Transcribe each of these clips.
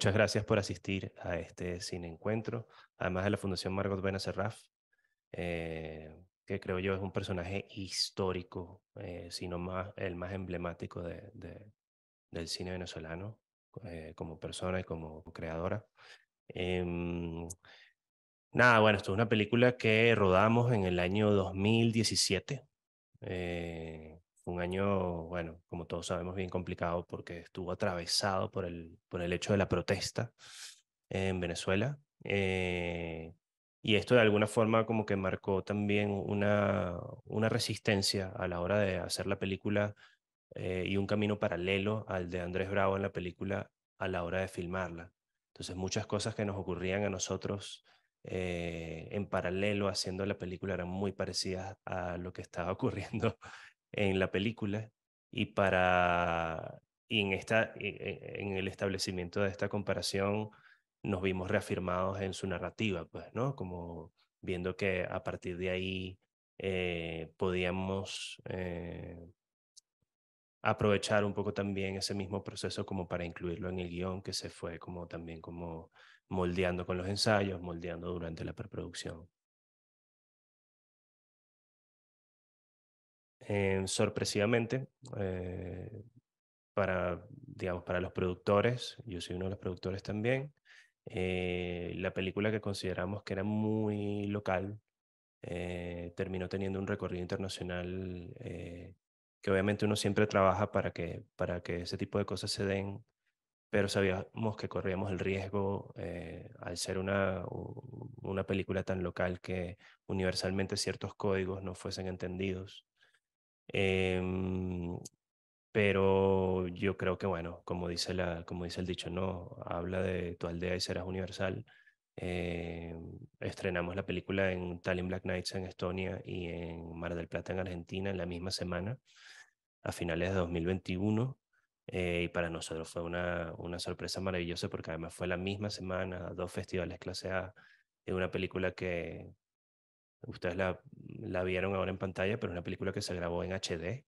Muchas gracias por asistir a este Cine Encuentro, además de la Fundación Margot Benacerraf, eh, que creo yo es un personaje histórico, eh, sino más, el más emblemático de, del cine venezolano eh, como persona y como creadora. Em, nada, bueno, esto es una película que rodamos en el año 2017. Eh, un año, bueno, como todos sabemos, bien complicado porque estuvo atravesado por el, por el hecho de la protesta en Venezuela. Eh, y esto de alguna forma como que marcó también una, una resistencia a la hora de hacer la película eh, y un camino paralelo al de Andrés Bravo en la película a la hora de filmarla. Entonces muchas cosas que nos ocurrían a nosotros eh, en paralelo haciendo la película eran muy parecidas a lo que estaba ocurriendo en la película y para y en esta e, en el establecimiento de esta comparación nos vimos reafirmados en su narrativa, pues, ¿no? Como viendo que a partir de ahí eh, podíamos eh, aprovechar un poco también ese mismo proceso como para incluirlo en el guión que se fue como también como moldeando con los ensayos, moldeando durante la preproducción. Eh, sorpresivamente, eh, para, digamos, para los productores, yo soy uno de los productores también, eh, la película que consideramos que era muy local terminó teniendo un recorrido internacional que obviamente uno siempre trabaja para que, para que ese tipo de cosas se den, pero sabíamos que corríamos el riesgo al ser una película tan local que universalmente ciertos códigos no fuesen entendidos. Em, pero yo creo que, bueno, como dice, la, como dice el dicho, no, habla de tu aldea y serás universal. Eh, estrenamos la película en Tallinn Black Nights en Estonia y en Mar del Plata en Argentina en la misma semana, a finales de 2021. Eh, y para nosotros fue una, una sorpresa maravillosa porque además fue la misma semana, dos festivales clase A, de una película que, Ustedes la, vieron ahora en pantalla, pero es una película que se grabó en HD.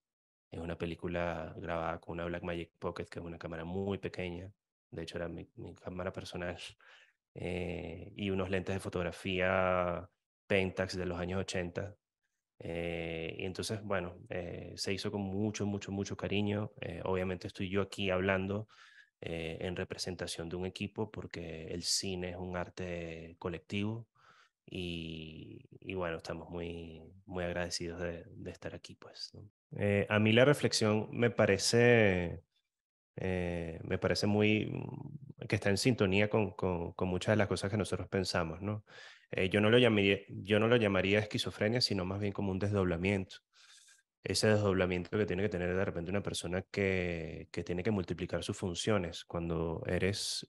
Es una película grabada con una Blackmagic Pocket, que es una cámara muy pequeña. De hecho, era mi, cámara personal. Eh, y unos lentes de fotografía Pentax de los años 80. Eh, y entonces, bueno, eh, se hizo con mucho, mucho, mucho cariño. obviamente estoy yo aquí hablando en representación de un equipo porque el cine es un arte colectivo y, bueno, estamos muy, muy agradecidos de, estar aquí. Pues, eh, a mí la reflexión me parece, eh, me parece muy mm, que está en sintonía con, con, muchas de las cosas que nosotros pensamos. ¿no? Eh, yo, no lo llamaría, yo no lo llamaría esquizofrenia, sino más bien como un desdoblamiento. Ese desdoblamiento que tiene que tener de repente una persona que, que tiene que multiplicar sus funciones. Cuando eres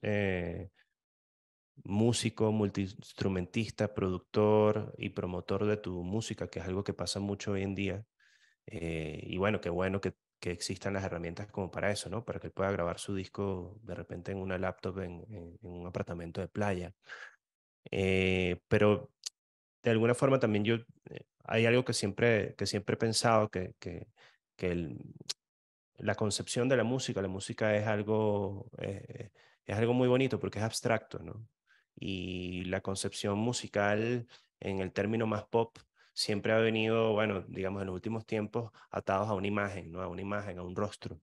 músico, multiinstrumentista, productor y promotor de tu música, que es algo que pasa mucho hoy en día. Eh, y bueno, qué bueno que, existan las herramientas como para eso, ¿no? Para que él pueda grabar su disco de repente en una laptop, en, un apartamento de playa. Eh, pero de alguna forma también yo, eh, hay algo que siempre, que siempre he pensado, que, que, la concepción de la música, la música es algo, es algo muy bonito porque es abstracto, ¿no? y la concepción musical en el término más pop siempre ha venido, bueno, digamos en los últimos tiempos, atados a una imagen, ¿no? A una imagen, a un rostro.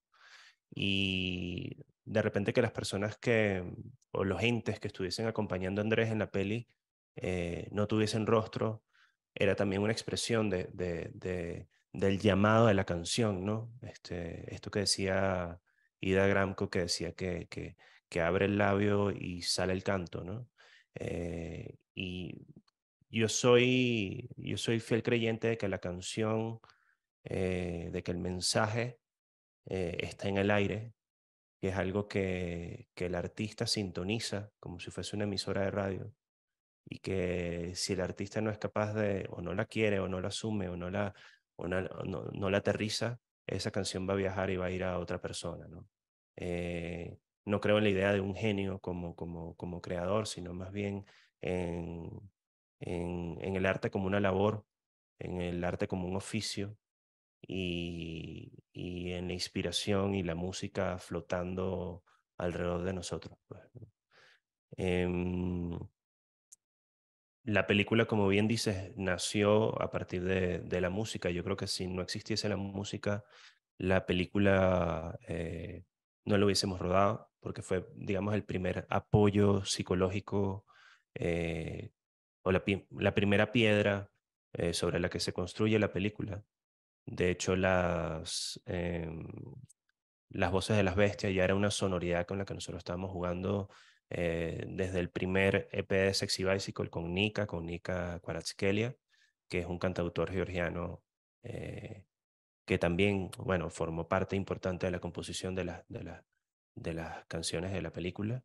Y de repente que las personas que, o los entes que estuviesen acompañando a Andrés en la peli, eh, no tuviesen rostro, era también una expresión de, del llamado de la canción, ¿no? Este, esto que decía Ida Gramco, que decía que, que abre el labio y sale el canto, ¿no? Eh, y yo soy, yo soy fiel creyente de que la canción, eh, de que el mensaje eh, está en el aire, que es algo que, el artista sintoniza como si fuese una emisora de radio y que si el artista no es capaz de, o no la quiere, o no la asume, o no la, la aterriza, esa canción va a viajar y va a ir a otra persona, ¿no? no creo en la idea de un genio como, como, como creador, sino más bien en, en, el arte como una labor, en el arte como un oficio y, y en la inspiración y la música flotando alrededor de nosotros. Pues, em, la película, como bien dices, nació a partir de, de, la música. Yo creo que si no existiese la música, la película eh, no la hubiésemos rodado porque fue, digamos, el primer apoyo psicológico eh, o la, primera piedra eh, sobre la que se construye la película. De hecho, las, em, las voces de las bestias ya era una sonoridad con la que nosotros estábamos jugando eh, desde el primer EP de Sexy Bicycle con Nika, con Nika Kwaratskelia, que es un cantautor georgiano que también, bueno, formó parte importante de la composición de, la, de, la, de las canciones de la película.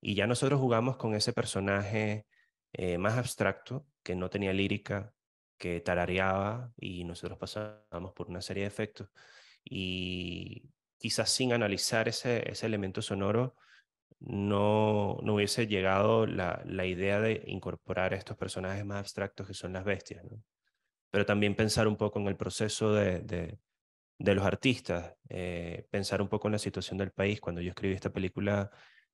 Y ya nosotros jugamos con ese personaje eh, más abstracto, que no tenía lírica, que tarareaba y nosotros pasábamos por una serie de efectos. Y quizás sin analizar ese, ese elemento sonoro, no, no hubiese llegado la, idea de incorporar estos personajes más abstractos que son las bestias. Pero también pensar un poco en el proceso de, de los artistas, eh, pensar un poco en la situación del país. Cuando yo escribí esta película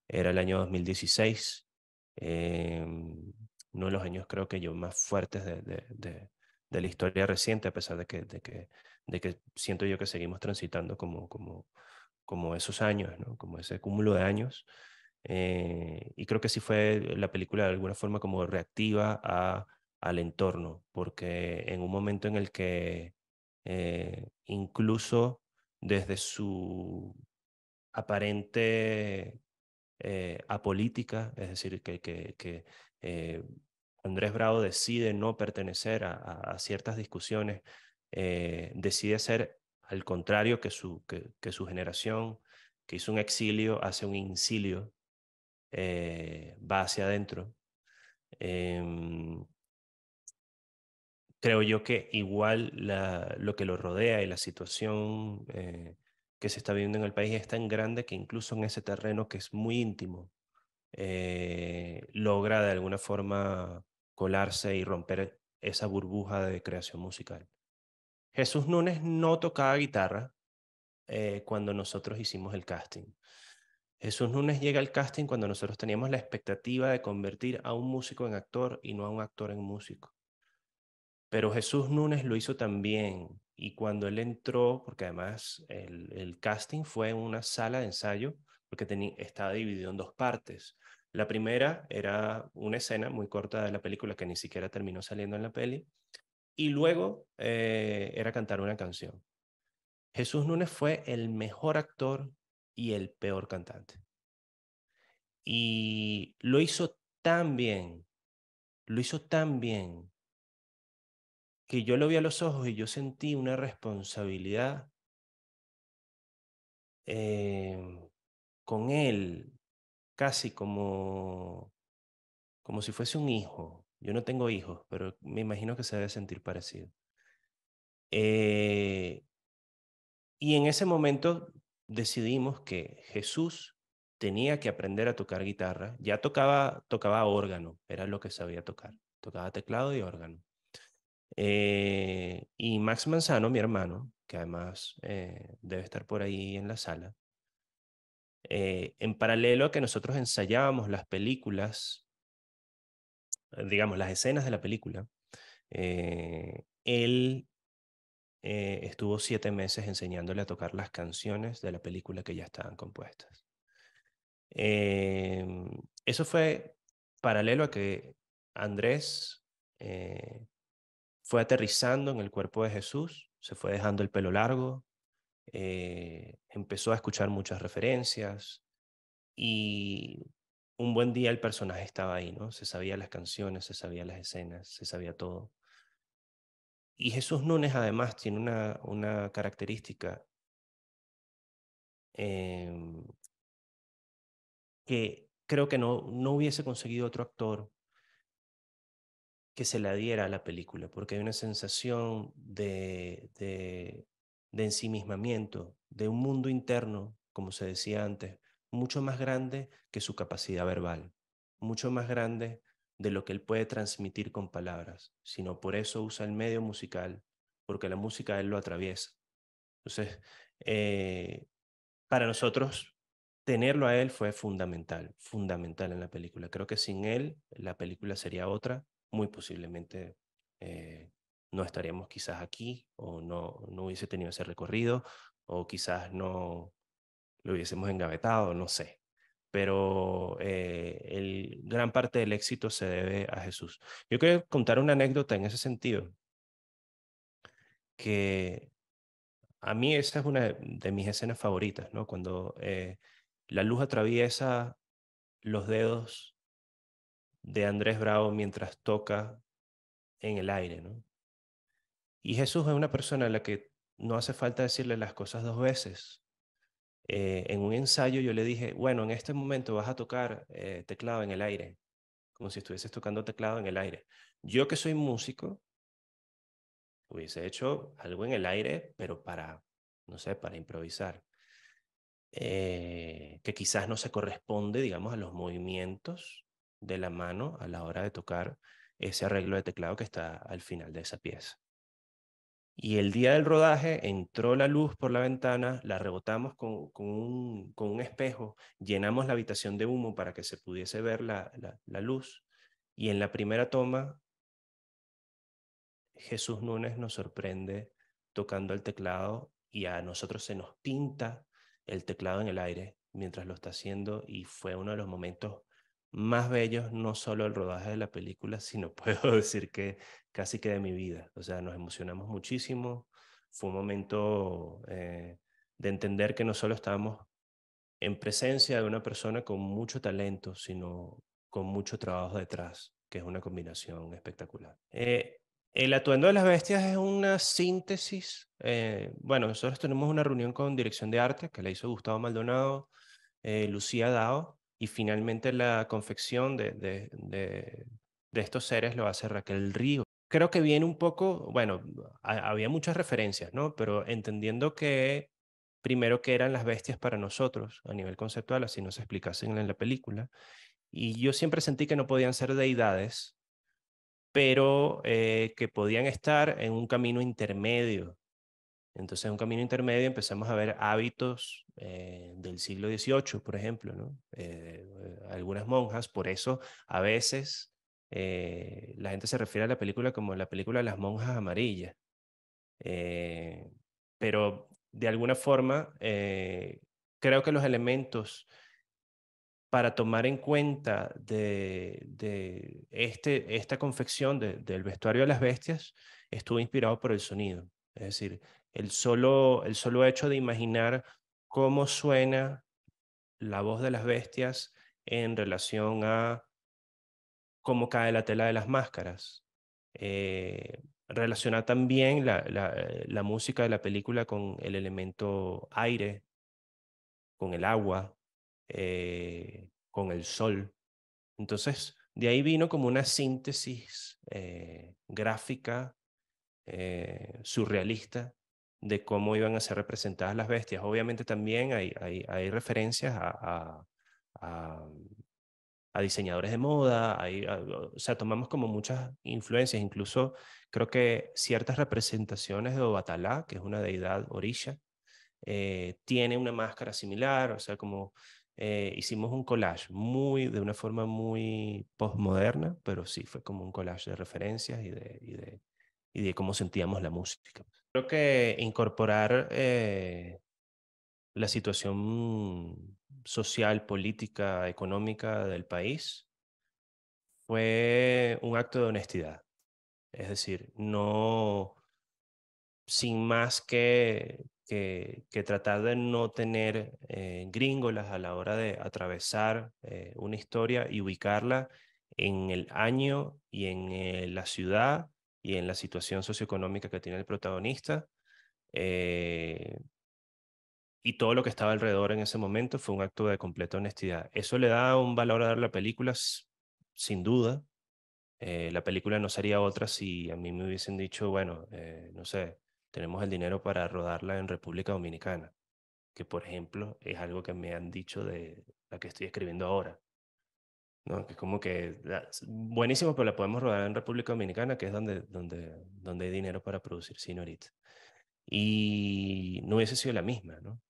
era el año 2016, em, uno de los años creo que yo más fuertes de, la historia reciente, a pesar de que, que, de que, siento yo que seguimos transitando como, como, como esos años, ¿no? como ese cúmulo de años. Eh, y creo que sí fue la película de alguna forma como reactiva a, al entorno, porque en un momento en el que eh, incluso desde su aparente eh, apolítica, es decir, que, eh, Andrés Bravo decide no pertenecer a, ciertas discusiones, decide ser al contrario que su, que, su generación, que hizo un exilio, hace un incilio, va hacia adentro. Em, creo yo que igual lo que lo rodea y la situación eh, que se está viviendo en el país es tan grande que incluso en ese terreno que es muy íntimo, eh, logra de alguna forma colarse y romper esa burbuja de creación musical. Jesús Núñez no tocaba guitarra eh, cuando nosotros hicimos el casting. Jesús Núñez llega al casting cuando nosotros teníamos la expectativa de convertir a un músico en actor y no a un actor en músico. Pero Jesús Núñez lo hizo también. Y cuando él entró, porque además el, casting fue en una sala de ensayo, porque estaba dividido en dos partes. La primera era una escena muy corta de la película que ni siquiera terminó saliendo en la peli. Y luego eh, era cantar una canción. Jesús Núñez fue el mejor actor y el peor cantante. Y lo hizo tan bien, lo hizo tan bien que yo lo vi a los ojos y yo sentí una responsabilidad em, con él, casi como, como si fuese un hijo. Yo no tengo hijos, pero me imagino que se debe sentir parecido. Eh, y en ese momento decidimos que Jesús tenía que aprender a tocar guitarra. Ya tocaba, tocaba órgano, era lo que sabía tocar. Tocaba teclado y órgano. Eh, y Max Manzano, mi hermano, que además eh, debe estar por ahí en la sala, eh, en paralelo a que nosotros ensayábamos las películas, digamos, las escenas de la película, él estuvo siete meses enseñándole a tocar las canciones de la película que ya estaban compuestas. eso fue paralelo a que Andrés fue aterrizando en el cuerpo de Jesús, se fue dejando el pelo largo, eh, empezó a escuchar muchas referencias y un buen día el personaje estaba ahí, ¿no? Se sabía las canciones, se sabía las escenas, se sabía todo. Y Jesús Nunes además tiene una, una característica em, que creo que no, no hubiese conseguido otro actor que se la diera a la película, porque hay una sensación de, de, ensimismamiento, de un mundo interno, como se decía antes, mucho más grande que su capacidad verbal, mucho más grande de lo que él puede transmitir con palabras, sino por eso usa el medio musical, porque la música él lo atraviesa. Entonces, eh, para nosotros, tenerlo a él fue fundamental, fundamental en la película. Creo que sin él, la película sería otra muy posiblemente eh, no estaríamos quizás aquí o no, no hubiese tenido ese recorrido o quizás no lo hubiésemos engavetado, no sé. Pero eh, el, gran parte del éxito se debe a Jesús. Yo quiero contar una anécdota en ese sentido, que a mí esa es una de mis escenas favoritas, ¿no? Cuando eh, la luz atraviesa los dedos de Andrés Bravo mientras toca en el aire, Y Jesús es una persona a la que no hace falta decirle las cosas dos veces. Eh, en un ensayo yo le dije, bueno, en este momento vas a tocar eh, teclado en el aire, como si estuvieses tocando teclado en el aire. Yo que soy músico, hubiese hecho algo en el aire, pero para, no sé, para improvisar, eh, que quizás no se corresponde, digamos, a los movimientos de la mano a la hora de tocar ese arreglo de teclado que está al final de esa pieza. Y el día del rodaje entró la luz por la ventana, la rebotamos con, un, espejo, llenamos la habitación de humo para que se pudiese ver la, la luz. Y en la primera toma, Jesús Núñez nos sorprende tocando el teclado y a nosotros se nos pinta el teclado en el aire mientras lo está haciendo y fue uno de los momentos más bellos, no solo el rodaje de la película, sino puedo decir que casi que de mi vida. O sea, nos emocionamos muchísimo. Fue un momento eh, de entender que no solo estábamos en presencia de una persona con mucho talento, sino con mucho trabajo detrás, que es una combinación espectacular. Eh, el atuendo de las bestias es una síntesis. Eh, bueno, nosotros tenemos una reunión con dirección de arte que la hizo Gustavo Maldonado, Lucía Dao, y finalmente la confección de, estos seres lo hace Raquel Río. Creo que viene un poco, bueno, había muchas referencias, ¿no? Pero entendiendo que primero que eran las bestias para nosotros a nivel conceptual, así nos explicasen en la película. Y yo siempre sentí que no podían ser deidades, pero eh, que podían estar en un camino intermedio. Entonces, en un camino intermedio empezamos a ver hábitos eh, del siglo XVIII, por ejemplo, ¿no? Eh, eh, algunas monjas, por eso a veces la gente se refiere a la película como la película de las monjas amarillas, pero de alguna forma creo que los elementos para tomar en cuenta de, este, esta confección del vestuario de las bestias estuvo inspirado por el sonido. Es decir, el solo, el solo hecho de imaginar cómo suena la voz de las bestias en relación a cómo cae la tela de las máscaras. Eh, relaciona también eh, la, música de la película con el elemento aire, con el agua, eh, con el sol. Entonces, de ahí vino como una síntesis gráfica, surrealista, de cómo iban a ser representadas las bestias. Obviamente también hay, hay, referencias a, diseñadores de moda, hay, o sea, tomamos como muchas influencias, incluso creo que ciertas representaciones de Obatalá, que es una deidad orilla, eh, tiene una máscara similar, o sea, como eh, hicimos un collage muy, de una forma muy postmoderna, pero sí fue como un collage de referencias y de y de cómo sentíamos la música. Creo que incorporar eh, la situación social, política, económica del país fue un acto de honestidad. Es decir, no sin más que, que, tratar de no tener eh, gringolas a la hora de atravesar eh, una historia y ubicarla en el año y en la ciudad y en la situación socioeconómica que tiene el protagonista. Eh, y todo lo que estaba alrededor en ese momento fue un acto de completa honestidad. Eso le da un valor a dar la película, sin duda. Eh, la película no sería otra si a mí me hubiesen dicho, bueno, eh, no sé, tenemos el dinero para rodarla en República Dominicana, que por ejemplo es algo que me han dicho de la que estoy escribiendo ahora. ¿no? Que es como que buenísimo, pero la podemos rodar en República Dominicana, que es donde, donde, donde hay dinero para producir cine ahorita. Y no hubiese sido la misma, ¿no?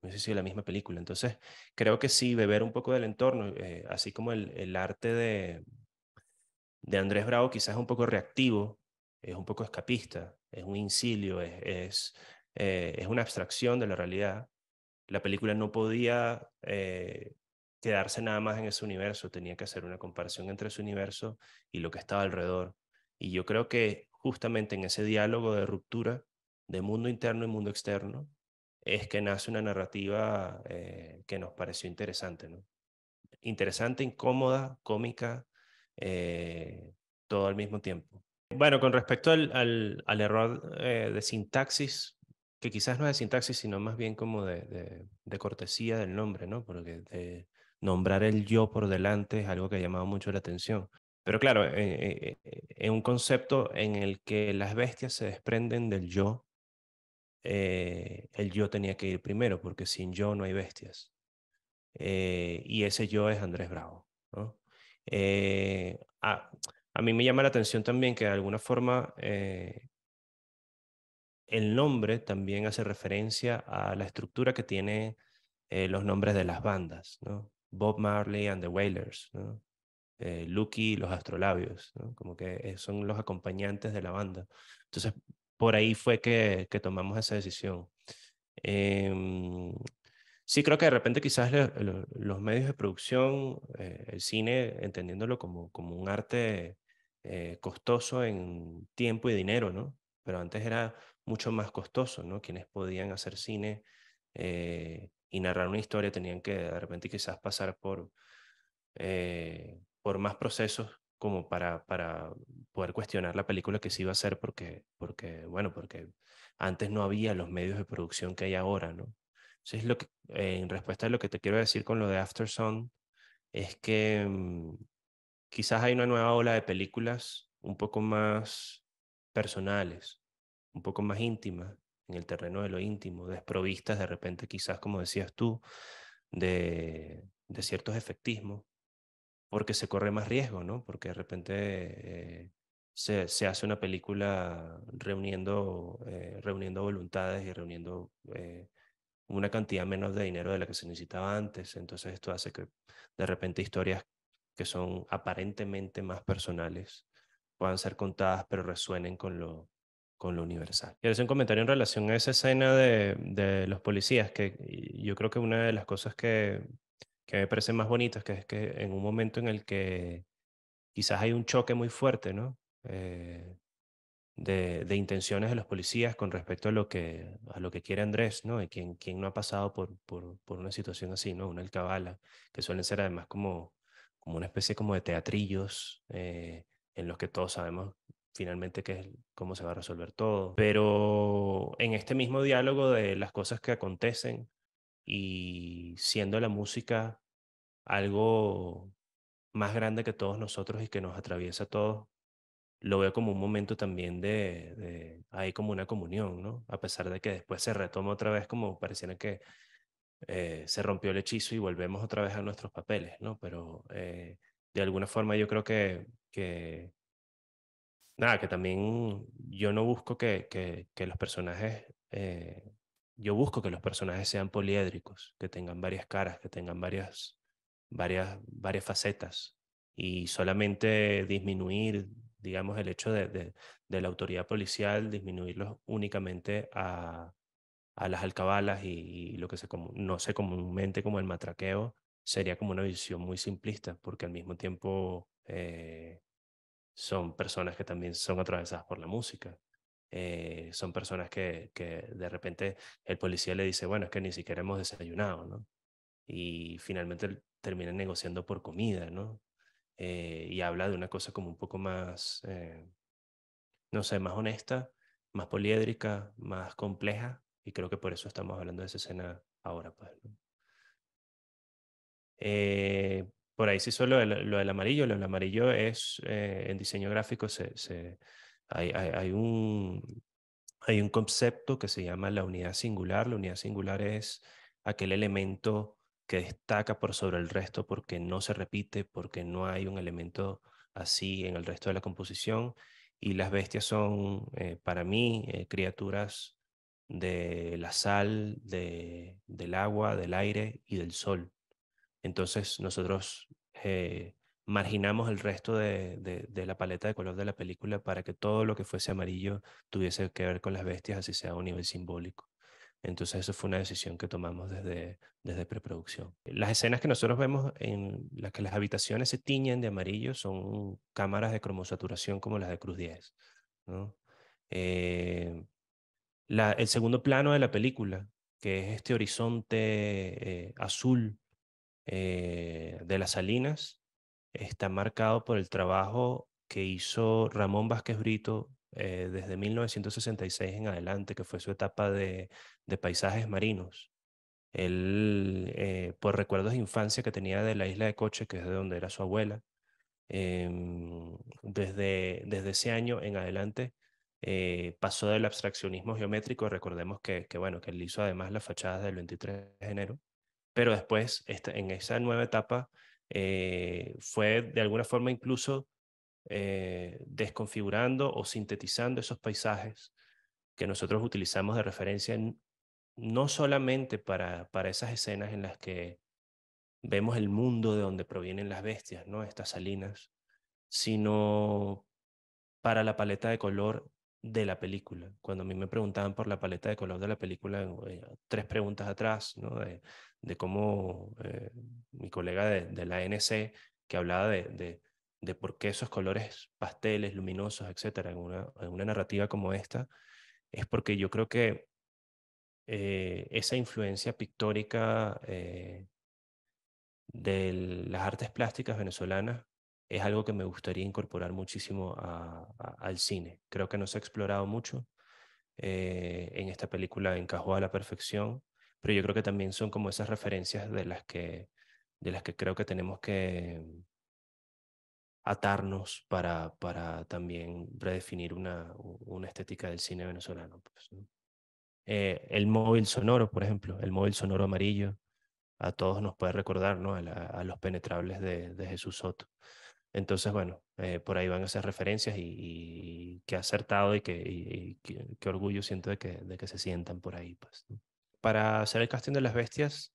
No hubiese sido la misma película. Entonces, creo que sí, beber un poco del entorno, eh, así como el, el arte de, de Andrés Bravo quizás es un poco reactivo, es un poco escapista, es un incilio, es, es, eh, es una abstracción de la realidad. La película no podía eh, quedarse nada más en ese universo, tenía que hacer una comparación entre su universo y lo que estaba alrededor. Y yo creo que justamente en ese diálogo de ruptura de mundo interno y mundo externo es que nace una narrativa eh, que nos pareció interesante, ¿no? Interesante, incómoda, cómica, eh, todo al mismo tiempo. Bueno, con respecto al, al, error eh, de sintaxis, que quizás no es de sintaxis, sino más bien como de, de, de cortesía del nombre, ¿no? Porque de, nombrar el yo por delante es algo que ha llamado mucho la atención. Pero claro, eh, eh, eh, en un concepto en el que las bestias se desprenden del yo, el yo tenía que ir primero, porque sin yo no hay bestias. y ese yo es Andrés Bravo. A, mí me llama la atención también que de alguna forma el nombre también hace referencia a la estructura que tienen los nombres de las bandas. ¿no? Bob Marley and the Wailers, eh, Lucky los Astrolabios, ¿no? como que eh, son los acompañantes de la banda. Entonces, por ahí fue que, tomamos esa decisión. Em, sí, creo que de repente quizás los medios de producción, eh, el cine, entendiéndolo como, como un arte costoso en tiempo y dinero, ¿no? Pero antes era mucho más costoso, ¿no? Quienes podían hacer cine y narrar una historia tenían que de repente quizás pasar por, eh, por más procesos como para, para poder cuestionar la película que se iba a hacer porque, porque, bueno, porque antes no había los medios de producción que hay ahora, ¿no? Entonces, lo que, en respuesta a lo que te quiero decir con lo de After es que mm, quizás hay una nueva ola de películas un poco más personales, un poco más íntimas, en el terreno de lo íntimo, desprovistas de repente quizás, como decías tú, de, ciertos efectismos, porque se corre más riesgo, ¿no? Porque de repente eh, se, hace una película reuniendo, eh, reuniendo voluntades y reuniendo eh, una cantidad menos de dinero de la que se necesitaba antes. Entonces esto hace que de repente historias que son aparentemente más personales puedan ser contadas, pero resuenen con lo, con lo universal. Quiero hacer un comentario en relación a esa escena de, los policías, que yo creo que una de las cosas que, me parecen más bonitas, que es que en un momento en el que quizás hay un choque muy fuerte, ¿no? Eh, de, intenciones de los policías con respecto a lo que, a lo que quiere Andrés, ¿no? Y quien, no ha pasado por, por, una situación así, ¿no? Una alcabala, que suelen ser además como, como una especie como de teatrillos eh, en los que todos sabemos finalmente qué es cómo se va a resolver todo. Pero en este mismo diálogo de las cosas que acontecen y siendo la música algo más grande que todos nosotros y que nos atraviesa a todos, lo veo como un momento también de, hay como una comunión, ¿no? A pesar de que después se retoma otra vez como pareciera que eh, se rompió el hechizo y volvemos otra vez a nuestros papeles, ¿no? Pero eh, de alguna forma yo creo que nada, que también yo no busco que, que, los personajes, eh, yo busco que los personajes sean poliédricos, que tengan varias caras, que tengan varias, varias, varias facetas. Y solamente disminuir, digamos, el hecho de, de, la autoridad policial, disminuirlos únicamente a, a las alcabalas y, lo que se no sé comúnmente como el matraqueo, sería como una visión muy simplista, porque al mismo tiempo eh, son personas que también son atravesadas por la música. Eh, son personas que, de repente el policía le dice, bueno, es que ni siquiera hemos desayunado, ¿no? Y finalmente terminan negociando por comida, ¿no? Eh, y habla de una cosa como un poco más, eh, no sé, más honesta, más poliédrica, más compleja, y creo que por eso estamos hablando de esa escena ahora, pues por ahí sí solo lo del amarillo. Lo del amarillo es eh, en diseño gráfico, hay, un, hay un concepto que se llama la unidad singular. La unidad singular es aquel elemento que destaca por sobre el resto porque no se repite, porque no hay un elemento así en el resto de la composición. Y las bestias son, eh, para mí, eh, criaturas de la sal, del agua, del aire y del sol. Entonces nosotros eh, marginamos el resto de, la paleta de color de la película para que todo lo que fuese amarillo tuviese que ver con las bestias, así sea a un nivel simbólico. Entonces eso fue una decisión que tomamos desde, desde preproducción. Las escenas que nosotros vemos en las que las habitaciones se tiñen de amarillo son cámaras de cromosaturación como las de Cruz 10. Eh, el segundo plano de la película, que es este horizonte eh, azul eh, de las Salinas está marcado por el trabajo que hizo Ramón Vázquez Brito eh, desde 1966 en adelante, que fue su etapa de, paisajes marinos. Él, eh, por recuerdos de infancia que tenía de la isla de Coche, que es de donde era su abuela, em, desde, desde ese año en adelante pasó del abstraccionismo geométrico, recordemos que, que, bueno, que él hizo además las fachadas del 23 de enero, pero después, en esa nueva etapa, eh, fue de alguna forma incluso eh, desconfigurando o sintetizando esos paisajes que nosotros utilizamos de referencia no solamente para, para esas escenas en las que vemos el mundo de donde provienen las bestias, ¿no? estas salinas, sino para la paleta de color de la película. Cuando a mí me preguntaban por la paleta de color de la película, eh, tres preguntas atrás, ¿no? de, cómo eh, mi colega de, la ANC, que hablaba de, de, por qué esos colores pasteles, luminosos, etcétera, en una, en una narrativa como esta, es porque yo creo que eh, esa influencia pictórica de las artes plásticas venezolanas es algo que me gustaría incorporar muchísimo al cine. Creo que no se ha explorado mucho. Eh, en esta película encajó a la perfección, pero yo creo que también son como esas referencias de las que, de las que creo que tenemos que atarnos para, para también redefinir una, una estética del cine venezolano. Pues, eh, el móvil sonoro, por ejemplo, el móvil sonoro amarillo, a todos nos puede recordar a, los penetrables de, de Jesús Soto. Entonces, bueno, eh, por ahí van a ser referencias y, qué acertado y qué, orgullo siento de que, de que se sientan por ahí. Pues, Para hacer el casting de las bestias,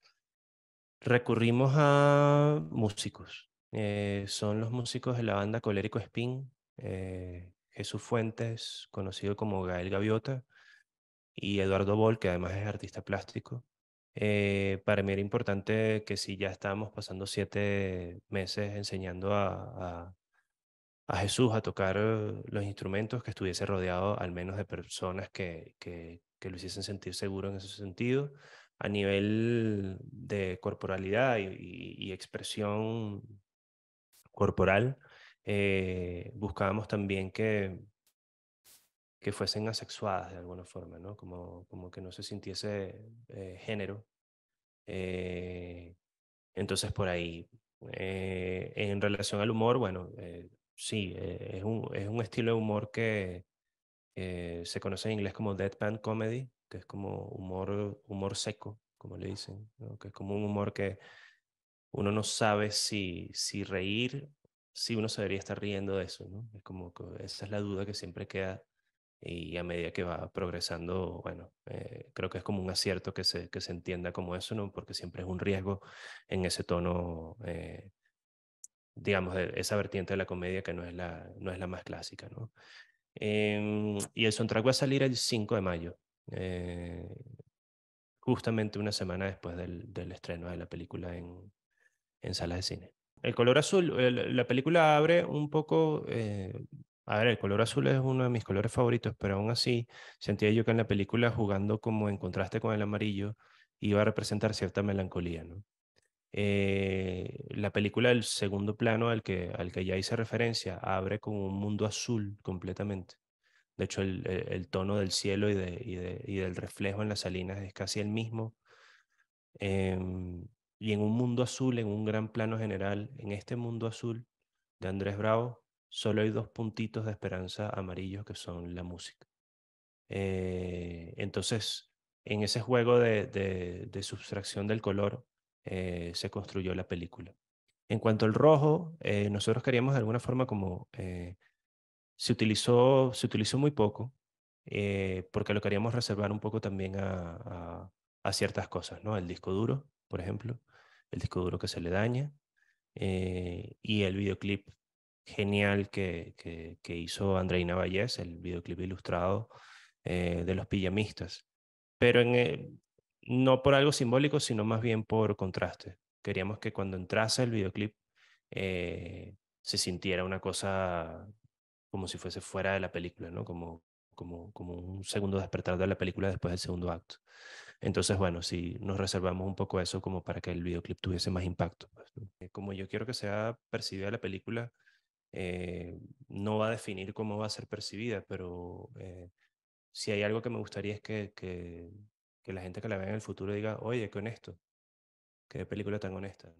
recurrimos a músicos. Eh, son los músicos de la banda Colérico Spin, eh, Jesús Fuentes, conocido como Gael Gaviota, y Eduardo Bol, que además es artista plástico. Eh, para mí era importante que si ya estábamos pasando siete meses enseñando a, Jesús a tocar eh, los instrumentos, que estuviese rodeado al menos de personas que, que, lo hiciesen sentir seguro en ese sentido. A nivel de corporalidad y, expresión corporal, eh, buscábamos también que que fuesen asexuadas de alguna forma, ¿no? Como, como que no se sintiese eh, género. Eh, entonces, por ahí, eh, en relación al humor, bueno, sí, es un, es, un, estilo de humor que se conoce en inglés como deadpan comedy, que es como humor, humor seco, como le dicen, que es como un humor que uno no sabe si, si reír, si uno debería estar riendo de eso, ¿no? Es como esa es la duda que siempre queda y a medida que va progresando, bueno, eh, creo que es como un acierto que se, que se entienda como eso, ¿no? Porque siempre es un riesgo en ese tono, eh, digamos, de esa vertiente de la comedia que no es la, no es la más clásica, ¿no? Em, y el soundtrack va a salir el 5 de mayo, eh, justamente una semana después del, estreno de la película en, en salas de cine. El color azul, la película abre un poco a ver, el color azul es uno de mis colores favoritos, pero aún así sentía yo que en la película, jugando como en contraste con el amarillo, iba a representar cierta melancolía. ¿no? Eh, la película, el segundo plano al que, al que ya hice referencia, abre con un mundo azul completamente. De hecho, el, tono del cielo y, y, del reflejo en las salinas es casi el mismo. Em, y en un mundo azul, en un gran plano general, en este mundo azul de Andrés Bravo, solo hay dos puntitos de esperanza amarillos que son la música. Eh, entonces, en ese juego de, de, subtracción del color eh, se construyó la película. En cuanto al rojo, eh, nosotros queríamos de alguna forma como se utilizó, se utilizó muy poco, porque lo queríamos reservar un poco también a, ciertas cosas, ¿no? El disco duro, por ejemplo, el disco duro que se le daña, y el videoclip genial que, que, hizo Andreina Vallés, el videoclip ilustrado eh, de los pijamistas. Pero en, eh, no por algo simbólico, sino más bien por contraste. Queríamos que cuando entrase el videoclip eh, se sintiera una cosa como si fuese fuera de la película, ¿no? Como, como, como un segundo despertar de la película después del segundo acto. Entonces, bueno, si nos reservamos un poco eso como para que el videoclip tuviese más impacto. Pues, como yo quiero que sea percibida la película, eh, no va a definir cómo va a ser percibida, pero eh, si hay algo que me gustaría es que, la gente que la vea en el futuro diga, oye, qué honesto, qué película tan honesta.